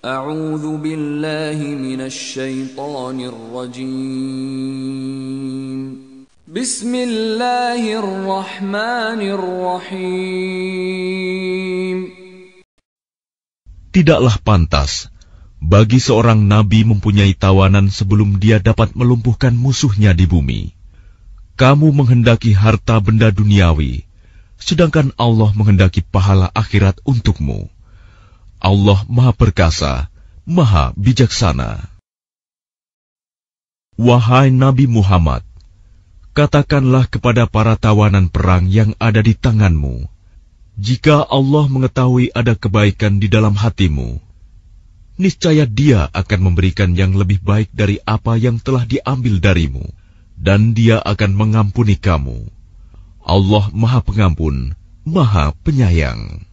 أعوذ بالله من الشيطان الرجيم بسم Tidaklah pantas bagi seorang nabi mempunyai tawanan sebelum dia dapat melumpuhkan musuhnya di bumi. Kamu menghendaki harta benda duniawi, sedangkan Allah menghendaki pahala akhirat untukmu. Allah Maha Perkasa, Maha Bijaksana. Wahai Nabi Muhammad, katakanlah kepada para tawanan perang yang ada di tanganmu, jika Allah mengetahui ada kebaikan di dalam hatimu, niscaya Dia akan memberikan yang lebih baik dari apa yang telah diambil darimu, dan Dia akan mengampuni kamu. Allah Maha Pengampun, Maha Penyayang.